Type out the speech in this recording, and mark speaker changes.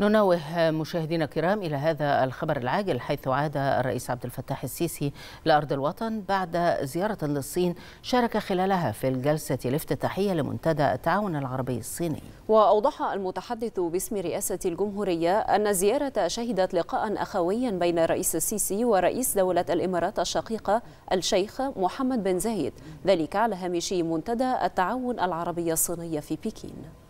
Speaker 1: ننوه مشاهدينا الكرام إلى هذا الخبر العاجل حيث عاد الرئيس عبد الفتاح السيسي لأرض الوطن بعد زيارة للصين شارك خلالها في الجلسة الافتتاحية لمنتدى التعاون العربي الصيني
Speaker 2: وأوضح المتحدث باسم رئاسة الجمهورية أن الزيارة شهدت لقاء أخويا بين الرئيس السيسي ورئيس دولة الإمارات الشقيقة الشيخ محمد بن زايد ذلك على هامش منتدى التعاون العربي الصيني في بكين